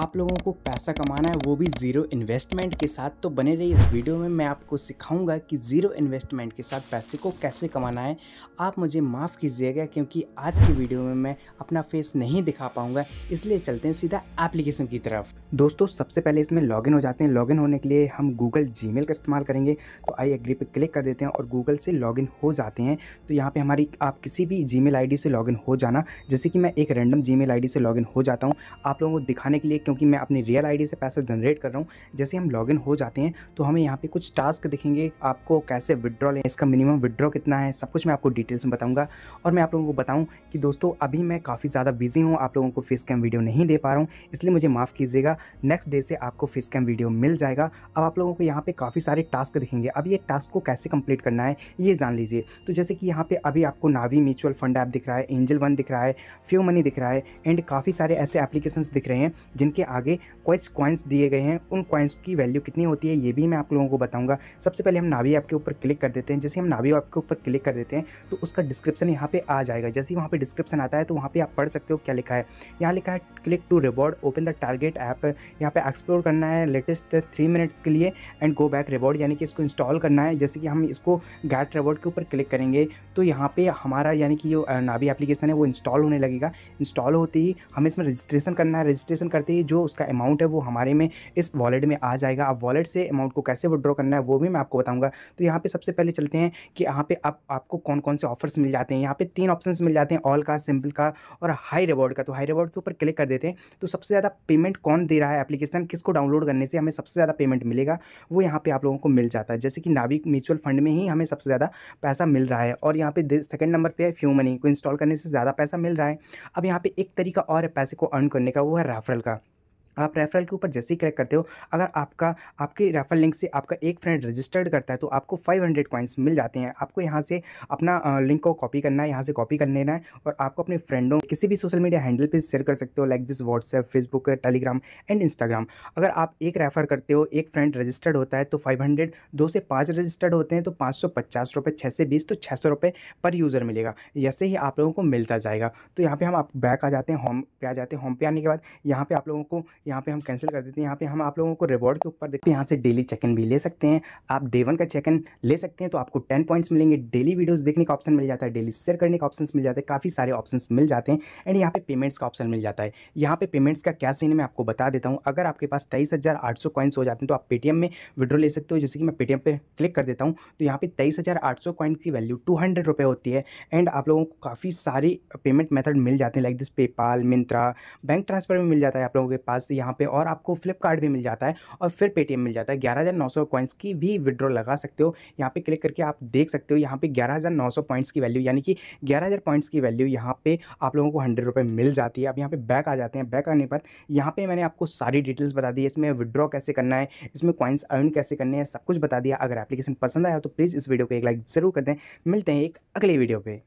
आप लोगों को पैसा कमाना है वो भी ज़ीरो इन्वेस्टमेंट के साथ तो बने रही इस वीडियो में मैं आपको सिखाऊंगा कि ज़ीरो इन्वेस्टमेंट के साथ पैसे को कैसे कमाना है आप मुझे माफ़ कीजिएगा क्योंकि आज की वीडियो में मैं अपना फेस नहीं दिखा पाऊंगा इसलिए चलते हैं सीधा एप्लीकेशन की तरफ दोस्तों सबसे पहले इसमें लॉगिन हो जाते हैं लॉगिन होने के लिए हम गूगल जी का इस्तेमाल करेंगे तो आई एग्री पर क्लिक कर देते हैं और गूगल से लॉग हो जाते हैं तो यहाँ पर हमारी आप किसी भी जी मेल से लॉगिन हो जाना जैसे कि मैं एक रैंडम जी मेल से लॉगिन हो जाता हूँ आप लोगों को दिखाने के लिए क्योंकि मैं अपनी रियल आईडी से पैसे जनरेट कर रहा हूँ जैसे हम लॉगिन हो जाते हैं तो हमें यहाँ पे कुछ टास्क दिखेंगे आपको कैसे विड्रॉ लें इसका मिनिमम विड्रॉ कितना है सब कुछ मैं आपको डिटेल्स में बताऊँगा और मैं आप लोगों को बताऊँ कि दोस्तों अभी मैं काफ़ी ज़्यादा बिजी हूँ आप लोगों को फेस कैम वीडियो नहीं दे पा रहा हूँ इसलिए मुझे माफ़ कीजिएगा नेक्स्ट डे से आपको फेस कैम वीडियो मिल जाएगा अब आप लोगों को यहाँ पर काफ़ी सारे टास्क दिखेंगे अब ये टास्क को कैसे कंप्लीट करना है ये जान लीजिए तो जैसे कि यहाँ पर अभी आपको नावी म्यूचुअल फंड ऐप दिख रहा है एंजल वन दिख रहा है फ्यू मनी दिख रहा है एंड काफ़ी सारे ऐसे एप्लीकेशन दिख रहे हैं जिन इनके आगे कुछ क्वाइंस दिए गए हैं उन क्वाइंस की वैल्यू कितनी होती है ये भी मैं आप लोगों को बताऊंगा सबसे पहले हम नावी ऐप के ऊपर क्लिक कर देते हैं जैसे हम नावी ऐप के ऊपर क्लिक कर देते हैं तो उसका डिस्क्रिप्शन यहाँ पे आ जाएगा जैसे वहाँ पर डिस्क्रिप्शन आता है तो वहाँ पर आप पढ़ सकते हो क्या लिखा है यहाँ लिखा है click to reward open the target app यहाँ पर एक्सप्लोर करना है लेटेस्ट थ्री मिनट्स के लिए एंड गो बैक रिवॉर्ड यानी कि इसको इंस्टॉल करना है जैसे कि हम इसको गैट रिवॉर्ड के ऊपर क्लिक करेंगे तो यहाँ पर हमारा यानी कि जो नावी एप्लीकेशन है वो इंस्टॉल होने लगेगा इंस्टॉल होते ही हमें इसमें रजिस्ट्रेशन करना है रजिस्ट्रेशन करते ही ये जो उसका अमाउंट है वो हमारे में इस वॉलेट में आ जाएगा आप वॉलेट से अमाउंट को कैसे विड्रॉ करना है वो भी मैं आपको बताऊँगा तो यहाँ पर सबसे पहले चलते हैं कि यहाँ पर आप आपको कौन कौन से ऑफर्स मिल जाते हैं यहाँ पर तीन ऑप्शन मिल जाते हैं ऑल का सिंपल का और हाई रिवॉर्ड का तो हाई रिवॉर्ड के ऊपर क्लिक कर देते हैं तो सबसे ज़्यादा पेमेंट कौन दे रहा है एप्लीकेशन किसको डाउनलोड करने से हमें सबसे ज़्यादा पेमेंट मिलेगा वो यहाँ पे आप लोगों को मिल जाता है जैसे कि नाविक म्यूचुअल फंड में ही हमें सबसे ज़्यादा पैसा मिल रहा है और यहाँ पे सेकंड नंबर पे है फ्यू मनी को इंस्टॉल करने से ज़्यादा पैसा मिल रहा है अब यहाँ पे एक तरीका और है पैसे को अर्न करने का वो है रेफरल का आप रेफरल के ऊपर जैसे ही क्लिक करते हो अगर आपका आपके रेफरल लिंक से आपका एक फ्रेंड रजिस्टर्ड करता है तो आपको 500 हंड्रेड कॉइन्स मिल जाते हैं आपको यहाँ से अपना लिंक को कॉपी करना है यहाँ से कॉपी कर लेना है और आपको अपने फ्रेंडों किसी भी सोशल मीडिया हैंडल पे शेयर कर सकते हो like this WhatsApp Facebook Telegram and Instagram अगर आप एक रेफर करते हो एक फ्रेंड रजिस्टर्ड होता है तो फाइव हंड्रेड दो से पाँच रजिस्टर्ड होते हैं तो पाँच सौ पचास रुपये छः से बीस तो छः सौ रुपये पर यूज़र मिलेगा ऐसे ही आप लोगों को मिलता जाएगा तो यहाँ पर हम आप बैक आ जाते हैं होम पे आ जाते हैं होम पे आने के बाद यहाँ पर आप लोगों को यहाँ पे हम कैंसिल कर देते हैं यहाँ पे हम आप लोगों को रिवॉर्ड के ऊपर देखते हैं यहाँ से डेली चेक इन भी ले सकते हैं आप डे वन का चेक इन ले सकते हैं तो आपको टेन पॉइंट्स मिलेंगे डेली वीडियोस देखने का ऑप्शन मिल जाता है डेली शेयर करने का ऑप्शन मिल जाते हैं काफ़ी सारे ऑप्शन मिल जाते हैं एंड यहाँ पे पेमेंट्स का ऑप्शन मिल जाता है यहाँ पे पेमेंट्स का क्या सीन है मैं आपको बता देता हूँ अगर आपके पास तेईस हज़ार आठ सौ कॉइन्स हो जाते हैं तो आप पेटीएम में विड्रो ले सकते हो जैसे कि मैं पेटीएम पर क्लिक कर देता हूँ तो यहाँ पे तेईस हज़ार आठ सौ की वैल्यू टू हंड्रेड रुपये होती है एंड आप लोगों को काफ़ी सारे पेमेंट मेथड मिल जाते हैं like this PayPal Myntra bank transfer में मिल जाता है आप लोगों के पास यहाँ पे और आपको फ्लिपकार्ट भी मिल जाता है और फिर पेटीएम मिल जाता है ग्यारह हज़ार नौ सौ कॉइन्स की भी विड्रॉ लगा सकते हो यहाँ पे क्लिक करके आप देख सकते हो यहाँ पे ग्यारह हज़ार नौ सौ पॉइंट्स की वैल्यू यानी कि ग्यारह हज़ार पॉइंट्स की वैल्यू यहाँ पे आप लोगों को हंड्रेड रुपये मिल जाती है अब यहाँ पे बैक आ जाते हैं बैक आने पर यहाँ पे मैंने आपको सारी डिटेल्स बता दी इसमें विड्रॉ कैसे करना है इसमें कॉइन्स अर्न कैसे करने हैं सब कुछ बता दिया अगर एप्लीकेशन पसंद आया तो प्लीज़ इस वीडियो को एक लाइक ज़रूर कर दें मिलते हैं एक अगले वीडियो पर